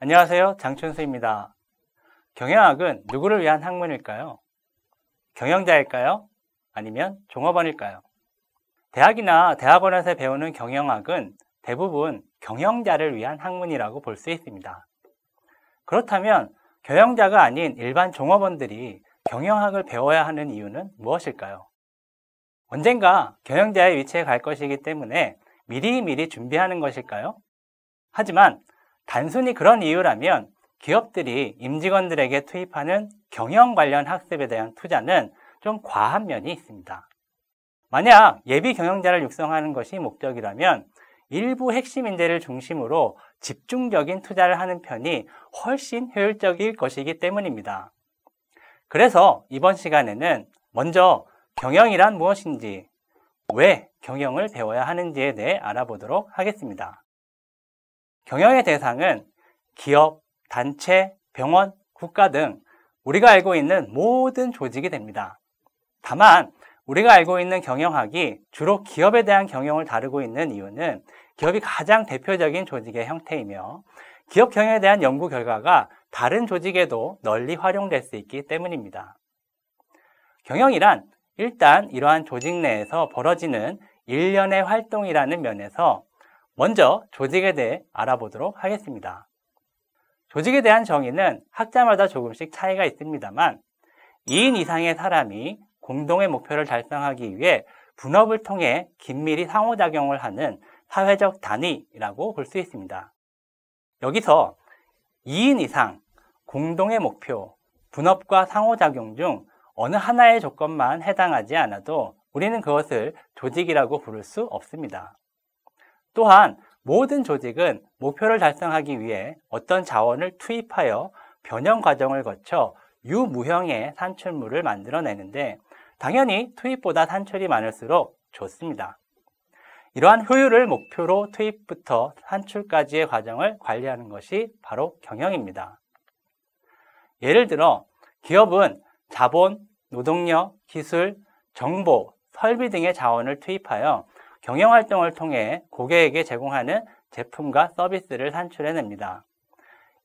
안녕하세요. 장춘수입니다. 경영학은 누구를 위한 학문일까요? 경영자일까요? 아니면 종업원일까요? 대학이나 대학원에서 배우는 경영학은 대부분 경영자를 위한 학문이라고 볼 수 있습니다. 그렇다면 경영자가 아닌 일반 종업원들이 경영학을 배워야 하는 이유는 무엇일까요? 언젠가 경영자의 위치에 갈 것이기 때문에 미리미리 준비하는 것일까요? 하지만 단순히 그런 이유라면 기업들이 임직원들에게 투입하는 경영 관련 학습에 대한 투자는 좀 과한 면이 있습니다. 만약 예비 경영자를 육성하는 것이 목적이라면 일부 핵심 인재를 중심으로 집중적인 투자를 하는 편이 훨씬 효율적일 것이기 때문입니다. 그래서 이번 시간에는 먼저 경영이란 무엇인지, 왜 경영을 배워야 하는지에 대해 알아보도록 하겠습니다. 경영의 대상은 기업, 단체, 병원, 국가 등 우리가 알고 있는 모든 조직이 됩니다. 다만 우리가 알고 있는 경영학이 주로 기업에 대한 경영을 다루고 있는 이유는 기업이 가장 대표적인 조직의 형태이며 기업 경영에 대한 연구 결과가 다른 조직에도 널리 활용될 수 있기 때문입니다. 경영이란 일단 이러한 조직 내에서 벌어지는 일련의 활동이라는 면에서 먼저 조직에 대해 알아보도록 하겠습니다. 조직에 대한 정의는 학자마다 조금씩 차이가 있습니다만 2인 이상의 사람이 공동의 목표를 달성하기 위해 분업을 통해 긴밀히 상호작용을 하는 사회적 단위라고 볼 수 있습니다. 여기서 2인 이상, 공동의 목표, 분업과 상호작용 중 어느 하나의 조건만 해당하지 않아도 우리는 그것을 조직이라고 부를 수 없습니다. 또한 모든 조직은 목표를 달성하기 위해 어떤 자원을 투입하여 변형 과정을 거쳐 유무형의 산출물을 만들어내는데 당연히 투입보다 산출이 많을수록 좋습니다. 이러한 효율을 목표로 투입부터 산출까지의 과정을 관리하는 것이 바로 경영입니다. 예를 들어 기업은 자본, 노동력, 기술, 정보, 설비 등의 자원을 투입하여 경영 활동을 통해 고객에게 제공하는 제품과 서비스를 산출해냅니다.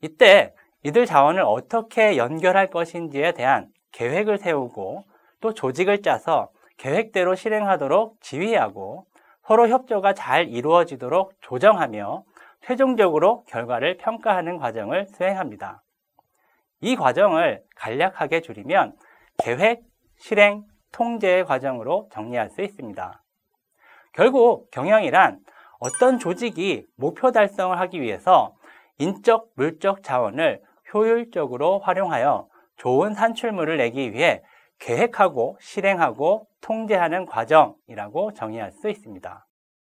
이때 이들 자원을 어떻게 연결할 것인지에 대한 계획을 세우고 또 조직을 짜서 계획대로 실행하도록 지휘하고 서로 협조가 잘 이루어지도록 조정하며 최종적으로 결과를 평가하는 과정을 수행합니다. 이 과정을 간략하게 줄이면 계획, 실행, 통제의 과정으로 정리할 수 있습니다. 결국 경영이란 어떤 조직이 목표 달성을 하기 위해서 인적, 물적 자원을 효율적으로 활용하여 좋은 산출물을 내기 위해 계획하고 실행하고 통제하는 과정이라고 정의할 수 있습니다.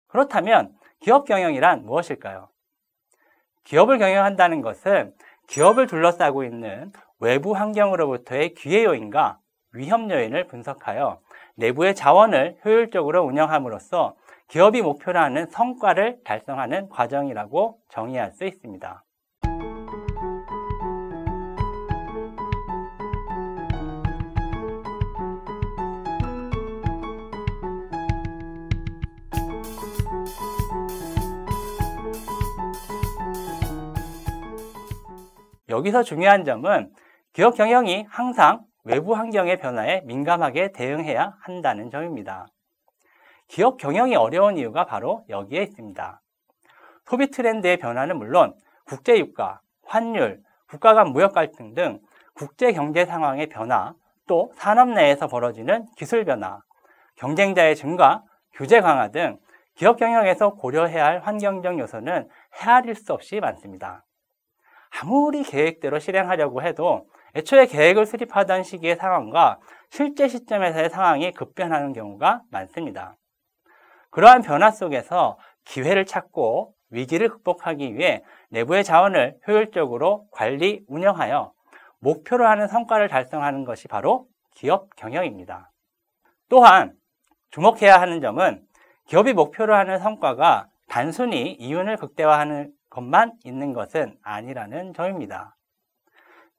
그렇다면 기업 경영이란 무엇일까요? 기업을 경영한다는 것은 기업을 둘러싸고 있는 외부 환경으로부터의 기회 요인과 위험 요인을 분석하여 내부의 자원을 효율적으로 운영함으로써 기업이 목표로 하는 성과를 달성하는 과정이라고 정의할 수 있습니다. 여기서 중요한 점은 기업 경영이 항상 외부 환경의 변화에 민감하게 대응해야 한다는 점입니다. 기업 경영이 어려운 이유가 바로 여기에 있습니다. 소비 트렌드의 변화는 물론 국제 유가, 환율, 국가 간 무역 갈등 등 국제 경제 상황의 변화, 또 산업 내에서 벌어지는 기술 변화, 경쟁자의 증가, 규제 강화 등 기업 경영에서 고려해야 할 환경적 요소는 헤아릴 수 없이 많습니다. 아무리 계획대로 실행하려고 해도 애초에 계획을 수립하던 시기의 상황과 실제 시점에서의 상황이 급변하는 경우가 많습니다. 그러한 변화 속에서 기회를 찾고 위기를 극복하기 위해 내부의 자원을 효율적으로 관리, 운영하여 목표로 하는 성과를 달성하는 것이 바로 기업 경영입니다. 또한 주목해야 하는 점은 기업이 목표로 하는 성과가 단순히 이윤을 극대화하는 것만 있는 것은 아니라는 점입니다.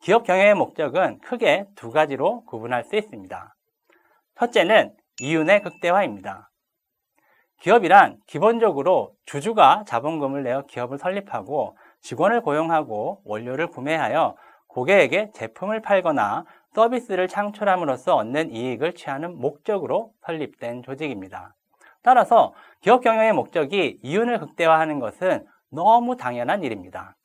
기업 경영의 목적은 크게 두 가지로 구분할 수 있습니다. 첫째는 이윤의 극대화입니다. 기업이란 기본적으로 주주가 자본금을 내어 기업을 설립하고 직원을 고용하고 원료를 구매하여 고객에게 제품을 팔거나 서비스를 창출함으로써 얻는 이익을 취하는 목적으로 설립된 조직입니다. 따라서 기업 경영의 목적이 이윤을 극대화하는 것은 너무 당연한 일입니다.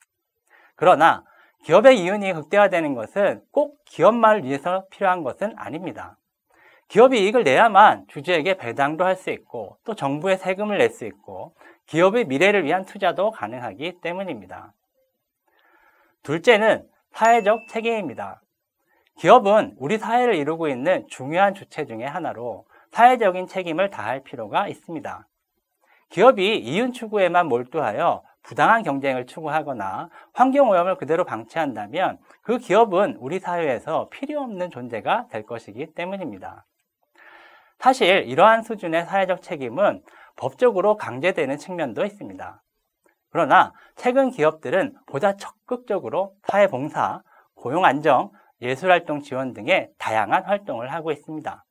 그러나 기업의 이윤이 극대화되는 것은 꼭 기업만을 위해서 필요한 것은 아닙니다. 기업이 이익을 내야만 주주에게 배당도 할 수 있고 또 정부에 세금을 낼 수 있고 기업의 미래를 위한 투자도 가능하기 때문입니다. 둘째는 사회적 책임입니다. 기업은 우리 사회를 이루고 있는 중요한 주체 중의 하나로 사회적인 책임을 다할 필요가 있습니다. 기업이 이윤 추구에만 몰두하여 부당한 경쟁을 추구하거나 환경오염을 그대로 방치한다면 그 기업은 우리 사회에서 필요 없는 존재가 될 것이기 때문입니다. 사실 이러한 수준의 사회적 책임은 법적으로 강제되는 측면도 있습니다. 그러나 최근 기업들은 보다 적극적으로 사회봉사, 고용안정, 예술활동 지원 등의 다양한 활동을 하고 있습니다.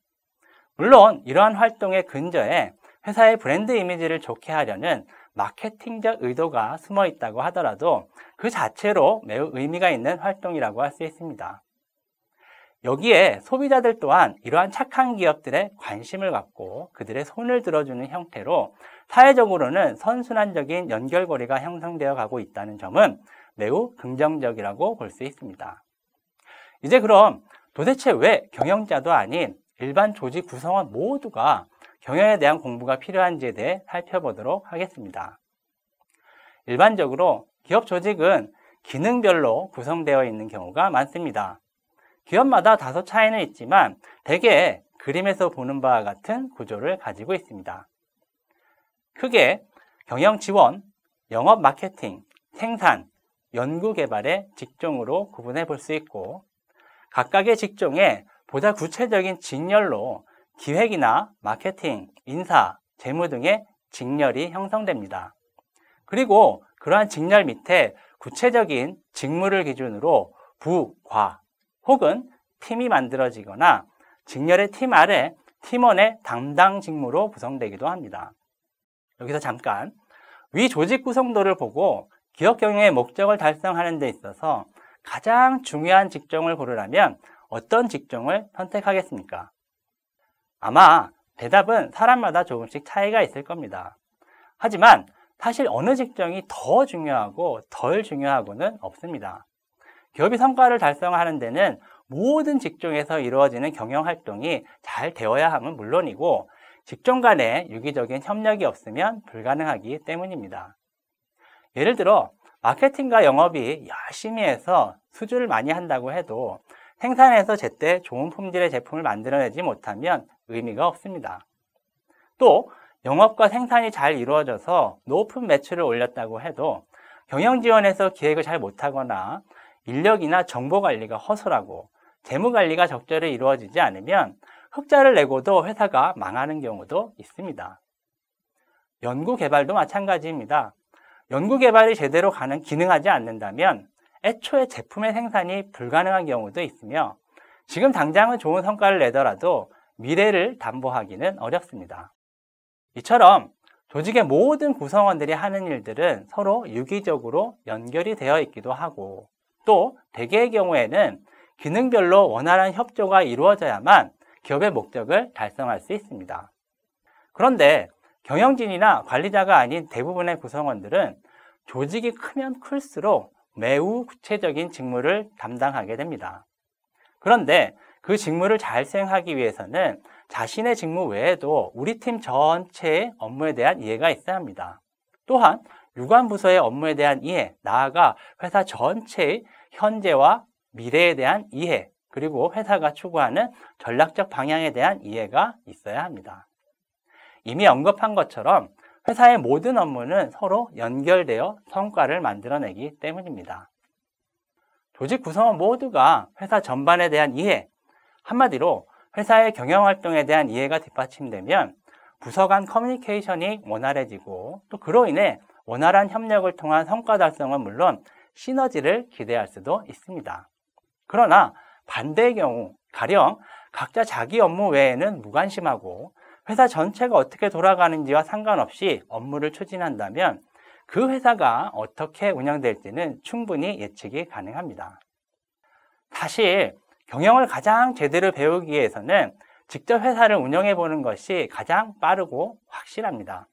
물론 이러한 활동의 근저에 회사의 브랜드 이미지를 좋게 하려는 마케팅적 의도가 숨어 있다고 하더라도 그 자체로 매우 의미가 있는 활동이라고 할 수 있습니다. 여기에 소비자들 또한 이러한 착한 기업들의 관심을 갖고 그들의 손을 들어주는 형태로 사회적으로는 선순환적인 연결고리가 형성되어 가고 있다는 점은 매우 긍정적이라고 볼 수 있습니다. 이제 그럼 도대체 왜 경영자도 아닌 일반 조직 구성원 모두가 경영에 대한 공부가 필요한지에 대해 살펴보도록 하겠습니다. 일반적으로 기업 조직은 기능별로 구성되어 있는 경우가 많습니다. 기업마다 다소 차이는 있지만 대개 그림에서 보는 바와 같은 구조를 가지고 있습니다. 크게 경영 지원, 영업 마케팅, 생산, 연구 개발의 직종으로 구분해 볼 수 있고 각각의 직종에 보다 구체적인 직렬로 기획이나 마케팅, 인사, 재무 등의 직렬이 형성됩니다. 그리고 그러한 직렬 밑에 구체적인 직무를 기준으로 부, 과 혹은 팀이 만들어지거나 직렬의 팀 아래 팀원의 담당 직무로 구성되기도 합니다. 여기서 잠깐 위 조직 구성도를 보고 기업 경영의 목적을 달성하는 데 있어서 가장 중요한 직종을 고르라면 어떤 직종을 선택하겠습니까? 아마 대답은 사람마다 조금씩 차이가 있을 겁니다. 하지만 사실 어느 직종이 더 중요하고 덜 중요하고는 없습니다. 기업이 성과를 달성하는 데는 모든 직종에서 이루어지는 경영 활동이 잘 되어야 함은 물론이고 직종 간의 유기적인 협력이 없으면 불가능하기 때문입니다. 예를 들어 마케팅과 영업이 열심히 해서 수주를 많이 한다고 해도 생산에서 제때 좋은 품질의 제품을 만들어내지 못하면 의미가 없습니다. 또 영업과 생산이 잘 이루어져서 높은 매출을 올렸다고 해도 경영 지원에서 기획을 잘 못하거나 인력이나 정보 관리가 허술하고 재무 관리가 적절히 이루어지지 않으면 흑자를 내고도 회사가 망하는 경우도 있습니다. 연구 개발도 마찬가지입니다. 연구 개발이 제대로 가능, 기능하지 않는다면 애초에 제품의 생산이 불가능한 경우도 있으며 지금 당장은 좋은 성과를 내더라도 미래를 담보하기는 어렵습니다. 이처럼 조직의 모든 구성원들이 하는 일들은 서로 유기적으로 연결이 되어 있기도 하고 또 대개의 경우에는 기능별로 원활한 협조가 이루어져야만 기업의 목적을 달성할 수 있습니다. 그런데 경영진이나 관리자가 아닌 대부분의 구성원들은 조직이 크면 클수록 매우 구체적인 직무를 담당하게 됩니다. 그런데 그 직무를 잘 수행하기 위해서는 자신의 직무 외에도 우리 팀 전체의 업무에 대한 이해가 있어야 합니다. 또한 유관 부서의 업무에 대한 이해, 나아가 회사 전체의 현재와 미래에 대한 이해, 그리고 회사가 추구하는 전략적 방향에 대한 이해가 있어야 합니다. 이미 언급한 것처럼 회사의 모든 업무는 서로 연결되어 성과를 만들어내기 때문입니다. 조직 구성원 모두가 회사 전반에 대한 이해, 한마디로 회사의 경영 활동에 대한 이해가 뒷받침되면 부서 간 커뮤니케이션이 원활해지고 또 그로 인해 원활한 협력을 통한 성과 달성은 물론 시너지를 기대할 수도 있습니다. 그러나 반대의 경우 가령 각자 자기 업무 외에는 무관심하고 회사 전체가 어떻게 돌아가는지와 상관없이 업무를 추진한다면 그 회사가 어떻게 운영될지는 충분히 예측이 가능합니다. 다시 경영을 가장 제대로 배우기 위해서는 직접 회사를 운영해 보는 것이 가장 빠르고 확실합니다.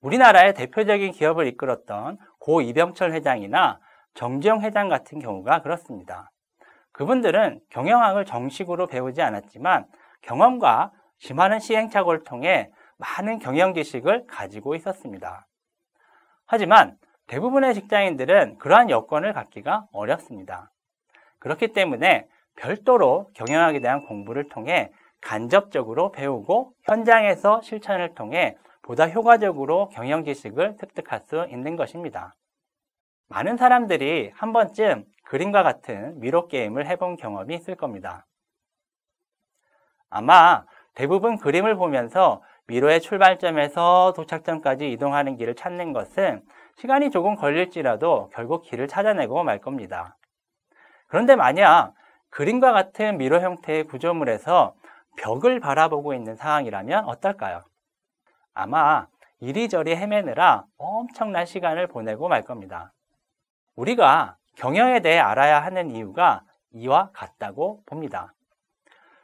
우리나라의 대표적인 기업을 이끌었던 고 이병철 회장이나 정지영 회장 같은 경우가 그렇습니다. 그분들은 경영학을 정식으로 배우지 않았지만 경험과 심하는 시행착오를 통해 많은 경영 지식을 가지고 있었습니다. 하지만 대부분의 직장인들은 그러한 여건을 갖기가 어렵습니다. 그렇기 때문에 별도로 경영학에 대한 공부를 통해 간접적으로 배우고 현장에서 실천을 통해 보다 효과적으로 경영 지식을 습득할 수 있는 것입니다. 많은 사람들이 한 번쯤 그림과 같은 미로 게임을 해본 경험이 있을 겁니다. 아마 대부분 그림을 보면서 미로의 출발점에서 도착점까지 이동하는 길을 찾는 것은 시간이 조금 걸릴지라도 결국 길을 찾아내고 말 겁니다. 그런데 만약 그림과 같은 미러 형태의 구조물에서 벽을 바라보고 있는 상황이라면 어떨까요? 아마 이리저리 헤매느라 엄청난 시간을 보내고 말 겁니다. 우리가 경영에 대해 알아야 하는 이유가 이와 같다고 봅니다.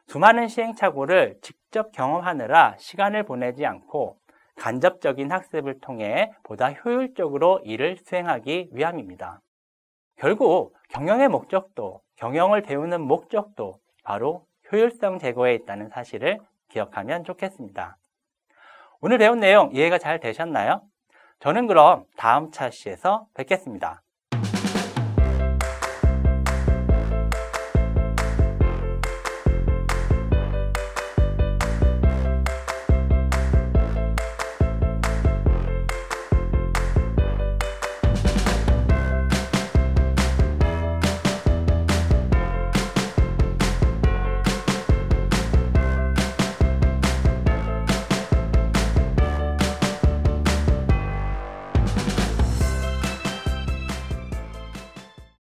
수많은 시행착오를 직접 경험하느라 시간을 보내지 않고 간접적인 학습을 통해 보다 효율적으로 일을 수행하기 위함입니다. 결국 경영의 목적도 경영을 배우는 목적도 바로 효율성 제고에 있다는 사실을 기억하면 좋겠습니다. 오늘 배운 내용 이해가 잘 되셨나요? 저는 그럼 다음 차시에서 뵙겠습니다.